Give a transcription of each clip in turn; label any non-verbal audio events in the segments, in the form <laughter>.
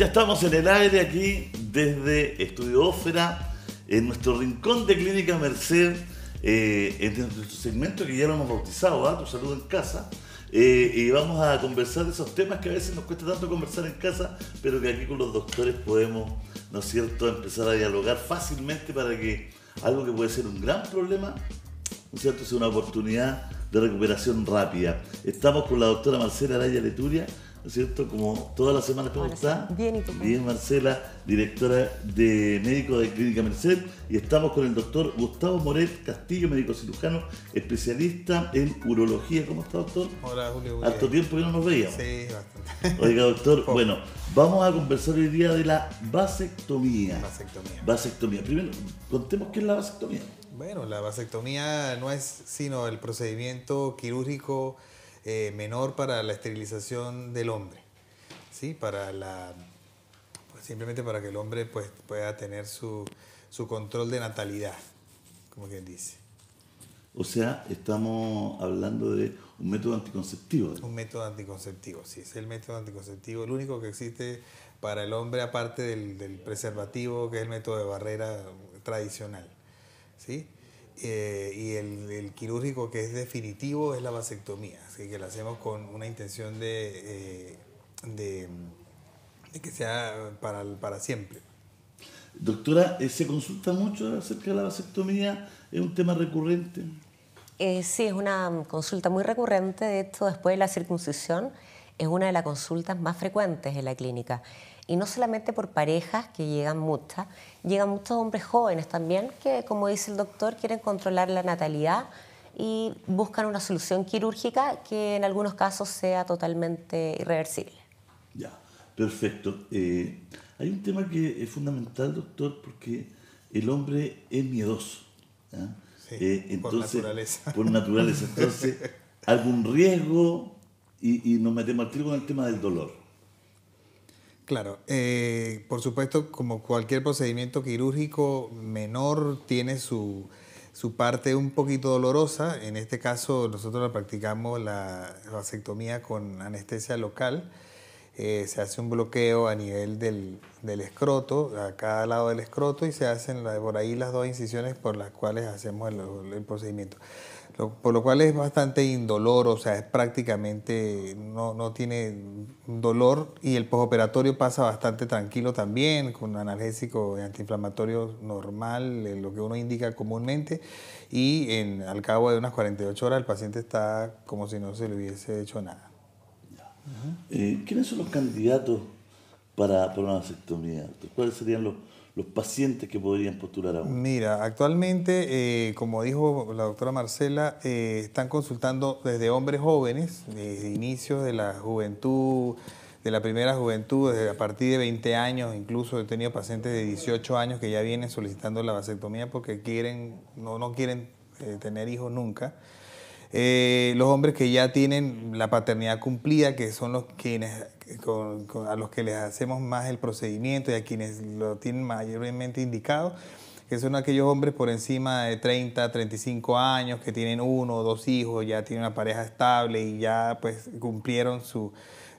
Ya estamos en el aire aquí desde Estudio Ófera, en nuestro rincón de Clínica Merced, eh, en nuestro segmento que ya lo hemos bautizado, ¿ah? Tu Salud en Casa. Eh, y vamos a conversar de esos temas que a veces nos cuesta tanto conversar en casa, pero que aquí con los doctores podemos, ¿no es cierto?, empezar a dialogar fácilmente para que algo que puede ser un gran problema, ¿no cierto?, sea una oportunidad de recuperación rápida. Estamos con la doctora Marcela Araya Leturia, es cierto? Como todas las semanas, ¿cómo está? Bien, Marcela, directora de médico de Clínica Merced. Y estamos con el doctor Gustavo Moret Castillo, médico cirujano, especialista en urología. ¿Cómo está, doctor? Hola, Julio. Harto tiempo que no nos veíamos. Sí, bastante. Oiga, doctor, bueno, vamos a conversar hoy día de la vasectomía. Vasectomía. Vasectomía. Primero, contemos qué es la vasectomía. Bueno, la vasectomía no es sino el procedimiento quirúrgico eh, menor para la esterilización del hombre, ¿sí? Para la, pues, simplemente para que el hombre pues, pueda tener su, su control de natalidad, como quien dice. O sea, estamos hablando de un método anticonceptivo. Un método anticonceptivo, sí, es el método anticonceptivo, el único que existe para el hombre aparte del, del preservativo, que es el método de barrera tradicional. ¿sí? Eh, y el, quirúrgico que es definitivo es la vasectomía, así que la hacemos con una intención de, eh, que sea para, siempre. Doctora, eh, ¿se consulta mucho acerca de la vasectomía? ¿Es un tema recurrente? sí, es una consulta muy recurrente. De hecho, después de la circuncisión, es una de las consultas más frecuentes en la clínica y no solamente por parejas, que llegan muchas, llegan muchos hombres jóvenes también, que como dice el doctor, quieren controlar la natalidad y buscan una solución quirúrgica que en algunos casos sea totalmente irreversible. Ya, perfecto. Eh, hay un tema que es fundamental, doctor, porque el hombre es miedoso. Eh, por naturaleza. Por naturaleza. Entonces, <laughs> algún riesgo, y, nos metemos al trigo con el tema del dolor. Claro, eh, por supuesto, como cualquier procedimiento quirúrgico menor tiene su, parte un poquito dolorosa. En este caso, nosotros practicamos la vasectomía con anestesia local. Eh, se hace un bloqueo a nivel del, escroto, a cada lado del escroto, y se hacen por ahí las dos incisiones por las cuales hacemos el procedimiento por lo cual es bastante indolor, o sea, es prácticamente no, tiene dolor y el postoperatorio pasa bastante tranquilo también, con analgésico y antiinflamatorio normal, eh, lo que uno indica comúnmente, y al cabo de unas 48 horas el paciente está como si no se le hubiese hecho nada. Eh, ¿Quiénes son los candidatos para, para una sectomía? ¿Cuáles serían los, los pacientes que podrían postular a Mira, actualmente, eh, como dijo la doctora Marcela, eh, están consultando desde hombres jóvenes, desde inicios de la juventud, de la primera juventud, desde a partir de 20 años, incluso he tenido pacientes de 18 años que ya vienen solicitando la vasectomía porque quieren, no, no quieren eh, tener hijos nunca. los hombres que ya tienen la paternidad cumplida, que son los quienes a los que les hacemos más el procedimiento y a quienes lo tienen mayormente indicado, que son aquellos hombres por encima de 30, 35 años, que tienen uno o dos hijos, ya tienen una pareja estable y ya pues cumplieron su,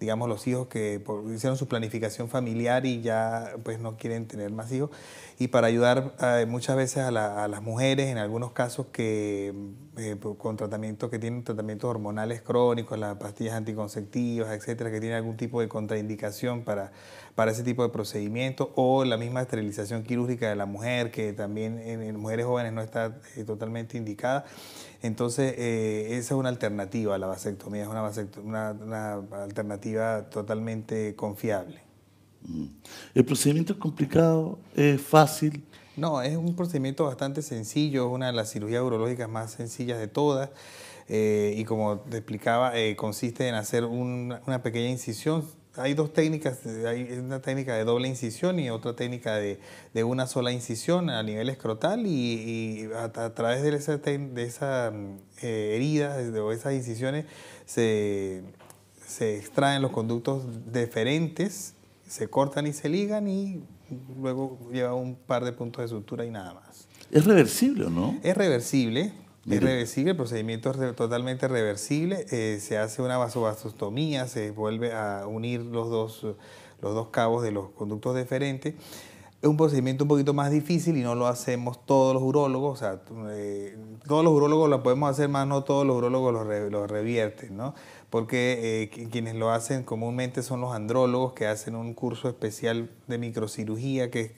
digamos, los hijos que hicieron su planificación familiar y ya pues no quieren tener más hijos. Y para ayudar eh, muchas veces a, a las mujeres, en algunos casos que eh, con tratamientos que tienen tratamientos hormonales crónicos, las pastillas anticonceptivas, etcétera, que tienen algún tipo de contraindicación para, para ese tipo de procedimiento, o la misma esterilización quirúrgica de la mujer, que también en, mujeres jóvenes no está eh, totalmente indicada. Entonces, eh, esa es una alternativa a la vasectomía, es una, una alternativa totalmente confiable. Mm. ¿El procedimiento es complicado? ¿Es fácil? No, es un procedimiento bastante sencillo, es una de las cirugías urológicas más sencillas de todas. Eh, y como te explicaba, eh, consiste en hacer una pequeña incisión. Hay dos técnicas, hay una técnica de doble incisión y otra técnica de, una sola incisión a nivel escrotal y, a, través de esa, de eh, herida o esas incisiones se, se extraen los conductos deferentes se cortan y se ligan y luego lleva un par de puntos de sutura y nada más. ¿Es reversible o no? Es reversible, es el procedimiento es totalmente reversible. Eh, se hace una vasovasostomía, se vuelve a unir los dos, los dos cabos de los conductos deferentes. Es un procedimiento un poquito más difícil y no lo hacemos todos los urólogos. O sea, eh, todos los urólogos lo podemos hacer, más no todos los urólogos lo, revierten, ¿no? Porque eh, quienes lo hacen comúnmente son los andrólogos que hacen un curso especial de microcirugía, que es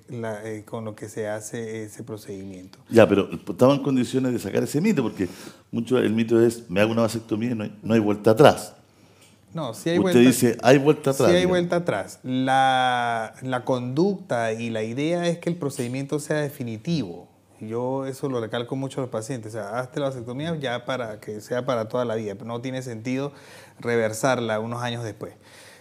eh, con lo que se hace ese procedimiento. Ya, pero estaban en condiciones de sacar ese mito, porque mucho el mito es, me hago una vasectomía y no hay vuelta atrás. No, si hay vuelta. dice, hay vuelta atrás. Si hay vuelta atrás. La, conducta y la idea es que el procedimiento sea definitivo. Yo eso lo recalco mucho a los pacientes. O sea, hazte la vasectomía ya para que sea para toda la vida. No tiene sentido reversarla unos años después.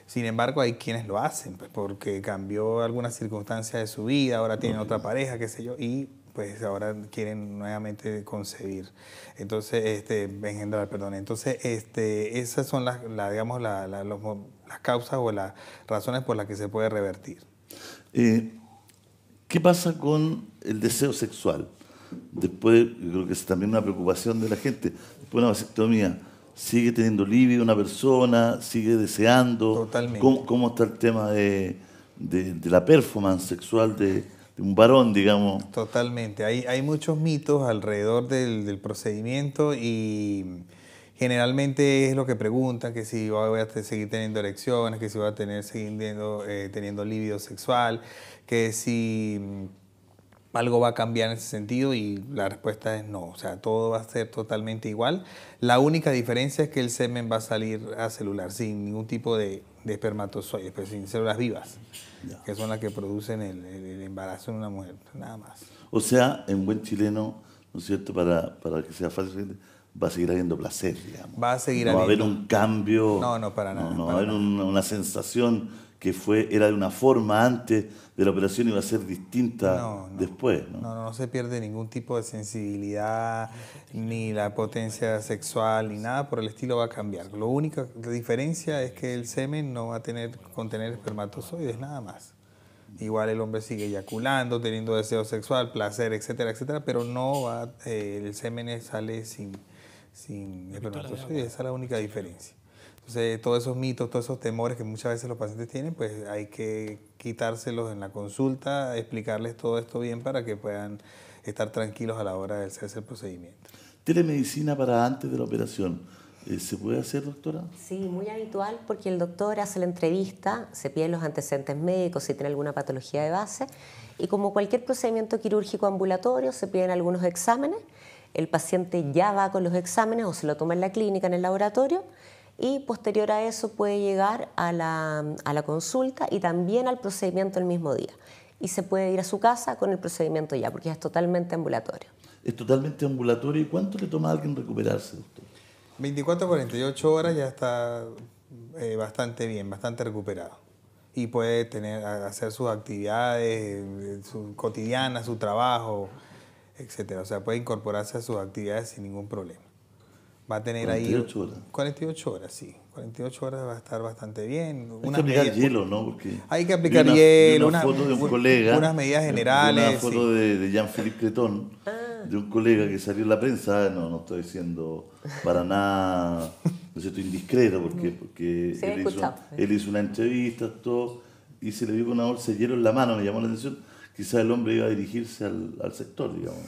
Sin embargo, hay quienes lo hacen, pues, porque cambió alguna circunstancia de su vida, ahora tienen otra pareja, qué sé yo, y pues ahora quieren nuevamente concebir, entonces, este, engendrar, perdón. Entonces, este, esas son las, digamos, los, las causas o las razones por las que se puede revertir. Eh, ¿Qué pasa con el deseo sexual? Después, creo que es también una preocupación de la gente, después de una vasectomía, ¿sigue teniendo libido una persona? ¿Sigue deseando? Totalmente. ¿Cómo, está el tema de, de la performance sexual de un varón, digamos. Totalmente. Hay, hay muchos mitos alrededor del, procedimiento y generalmente es lo que preguntan, que si voy a seguir teniendo erecciones, que si voy a tener, seguir teniendo eh, libido sexual, que si algo va a cambiar en ese sentido y la respuesta es no, o sea, todo va a ser totalmente igual. La única diferencia es que el semen va a salir a celular sin ningún tipo de, espermatozoides, pues, sin células vivas, que son las que producen el, embarazo en una mujer, nada más. O sea, en buen chileno, ¿no es cierto?, para, para que sea fácil, va a seguir habiendo placer, Va a seguir no Va a haber un cambio. No, no, para nada. No, va a haber una, una sensación que fue, era de una forma antes de la operación y va a ser distinta después. ¿no? ¿no? se pierde ningún tipo de sensibilidad, ni la potencia sexual, ni nada por el estilo va a cambiar. Lo única diferencia es que el semen no va a tener, contener espermatozoides, nada más. Igual el hombre sigue eyaculando, teniendo deseo sexual, placer, etcétera, etcétera, pero no va, eh, el semen sale sin, sin espermatozoides, esa es la única diferencia todos esos mitos, todos esos temores que muchas veces los pacientes tienen, pues hay que quitárselos en la consulta, explicarles todo esto bien para que puedan estar tranquilos a la hora de hacer el procedimiento. Telemedicina para antes de la operación. Eh, ¿Se puede hacer, doctora? Sí, muy habitual porque el doctor hace la entrevista, se piden los antecedentes médicos, si tiene alguna patología de base, y como cualquier procedimiento quirúrgico ambulatorio, se piden algunos exámenes, el paciente ya va con los exámenes o se lo toma en la clínica, en el laboratorio, y posterior a eso puede llegar a la, consulta y también al procedimiento el mismo día. Y se puede ir a su casa con el procedimiento ya, porque es totalmente ambulatorio. Es totalmente ambulatorio. ¿Y cuánto le toma a alguien recuperarse, usted? 24 a 48 horas ya está eh, bastante bien, bastante recuperado. Y puede tener, hacer sus actividades eh, su, cotidianas, su trabajo, etc. O sea, puede incorporarse a sus actividades sin ningún problema. Va a tener 48 ahí. Horas. 48 horas, sí. 48 horas va a estar bastante bien. Hay que aplicar hielo, ¿no? Porque hay que aplicar hielo. Una, una foto de un colega. Unas medidas generales. Una foto de, Jean-Philippe Cretón, de un colega que salió en la prensa. Ah, no, no estoy diciendo para nada, <laughs> no sé, estoy indiscreto, porque, porque él, hizo, él, hizo, una entrevista, todo, y se le vio con una bolsa de hielo en la mano, me llamó la atención. Quizás el hombre iba a dirigirse al, al sector, digamos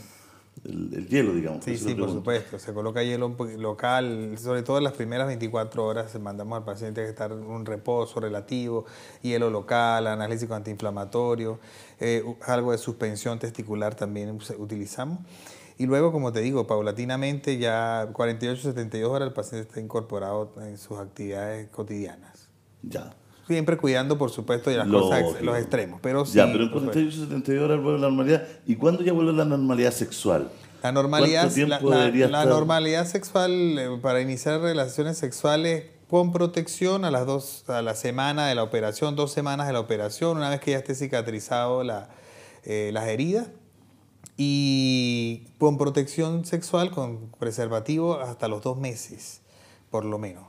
el, hielo, digamos. Sí, sí, por supuesto. Se coloca hielo local, sobre todo en las primeras 24 horas mandamos al paciente a estar en un reposo relativo, hielo local, análisis antiinflamatorio, eh, algo de suspensión testicular también utilizamos. Y luego, como te digo, paulatinamente ya 48, 72 horas el paciente está incorporado en sus actividades cotidianas. Ya siempre cuidando, por supuesto, las los extremos. Pero sí, ya, pero 48, 72 horas vuelve la normalidad. ¿Y cuándo ya vuelve la normalidad sexual? La normalidad, la, normalidad sexual eh, para iniciar relaciones sexuales con protección a las dos, a la semana de la operación, dos semanas de la operación, una vez que ya esté cicatrizado la, eh, las heridas y con protección sexual, con preservativo hasta los dos meses por lo menos.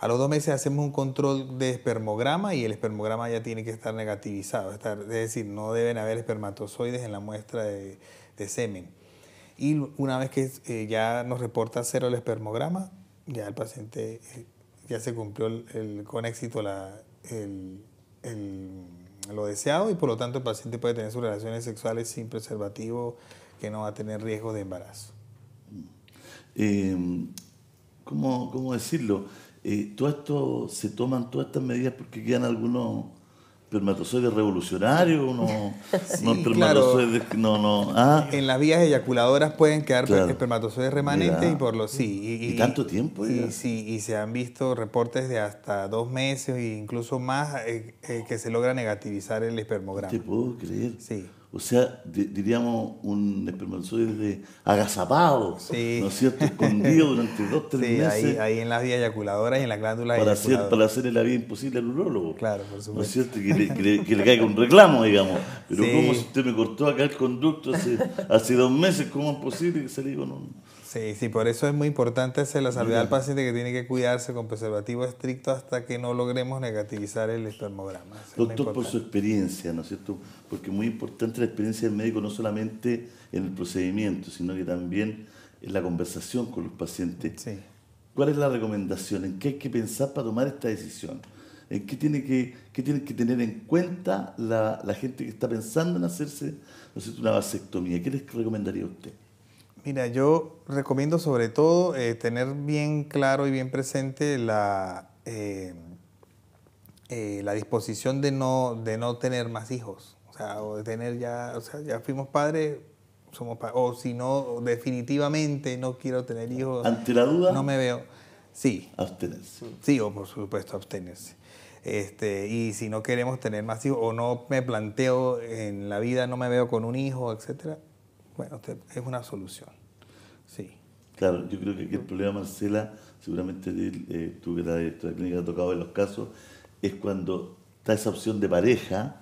A los dos meses hacemos un control de espermograma y el espermograma ya tiene que estar negativizado, es decir, no deben haber espermatozoides en la muestra de, semen. Y una vez que eh, ya nos reporta cero el espermograma, ya el paciente eh, ya se cumplió el, con éxito la, lo deseado y por lo tanto el paciente puede tener sus relaciones sexuales sin preservativo que no va a tener riesgo de embarazo. Eh, ¿cómo, cómo decirlo? Eh, todo esto se toman todas estas medidas porque quedan algunos espermatozoides revolucionarios, <laughs> espermatozoides no, ah. En las vías eyaculadoras pueden quedar espermatozoides remanentes y por lo sí. Y, tanto tiempo. Y, sí, y se han visto reportes de hasta dos meses e incluso más eh, eh, que se logra negativizar el espermograma. te puedo creer. Sí o sea, diríamos un espermatozoide agazapado, ¿no es cierto? Escondido durante dos, <laughs> tres sí, meses. Ahí, ahí en las vías eyaculadoras y en la glándula para hacer, Para hacerle la vida imposible al urólogo. Claro, por supuesto. ¿No es cierto? Que le, caiga un reclamo, digamos. Pero cómo si usted me cortó acá el conducto hace, dos meses? ¿Cómo es posible que salí con un...? Sí, sí, por eso es muy importante hacer la salud al paciente que tiene que cuidarse con preservativo estricto hasta que no logremos negativizar el espermograma. Doctor, por su experiencia, ¿no es cierto? Porque es muy importante la experiencia del médico, no solamente en el procedimiento, sino que también en la conversación con los pacientes. Sí. ¿Cuál es la recomendación? ¿En qué hay que pensar para tomar esta decisión? ¿En qué tiene que, tiene que tener en cuenta la, gente que está pensando en hacerse no cierto, una vasectomía? ¿Qué les recomendaría usted? Mira, yo recomiendo sobre todo eh, tener bien claro y bien presente la, eh, eh, la disposición de no, de no tener más hijos. O sea, de tener ya, o sea, ya fuimos padres, somos O si no, definitivamente no quiero tener hijos. Ante la duda. No me veo. Sí. Abstenerse. Sí, o por supuesto, abstenerse. Este, y si no queremos tener más hijos, o no me planteo en la vida, no me veo con un hijo, etcétera, bueno, es una solución. Sí. Claro, yo creo que aquí el problema, Marcela, seguramente eh, tú que estás en clínica has tocado en los casos, es cuando está esa opción de pareja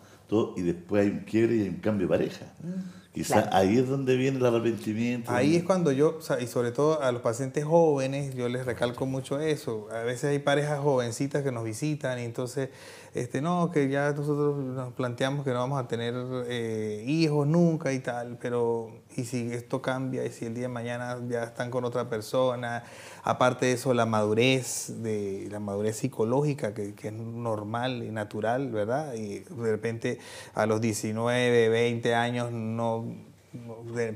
y después hay un quiebre y hay un cambio de pareja ahí es donde viene el arrepentimiento. Ahí es cuando yo, y sobre todo a los pacientes jóvenes, yo les recalco mucho eso. A veces hay parejas jovencitas que nos visitan y entonces, este, no, que ya nosotros nos planteamos que no vamos a tener eh, hijos nunca y tal, pero ¿y si esto cambia? ¿Y si el día de mañana ya están con otra persona? Aparte de eso, la madurez, de, la madurez psicológica, que, que es normal y natural, ¿verdad? Y de repente a los 19, 20 años no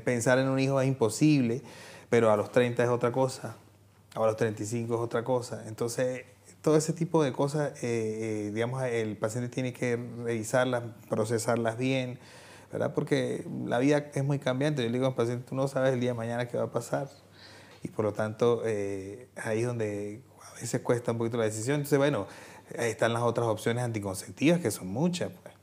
pensar en un hijo es imposible, pero a los 30 es otra cosa, a los 35 es otra cosa. Entonces, todo ese tipo de cosas, eh, eh, digamos, el paciente tiene que revisarlas, procesarlas bien, ¿verdad? Porque la vida es muy cambiante. Yo le digo al paciente, tú no sabes el día de mañana qué va a pasar. Y por lo tanto, eh, ahí es donde a veces cuesta un poquito la decisión. Entonces, bueno, ahí están las otras opciones anticonceptivas, que son muchas, pues,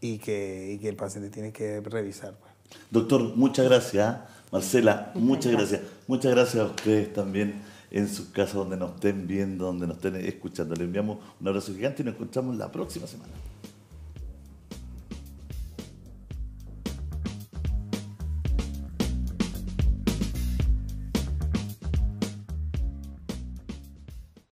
y que, y que el paciente tiene que revisar, pues. Doctor, muchas gracias. Marcela, muchas, gracias. Muchas gracias a ustedes también en sus casa donde nos estén viendo, donde nos estén escuchando. Les enviamos un abrazo gigante y nos encontramos la próxima semana.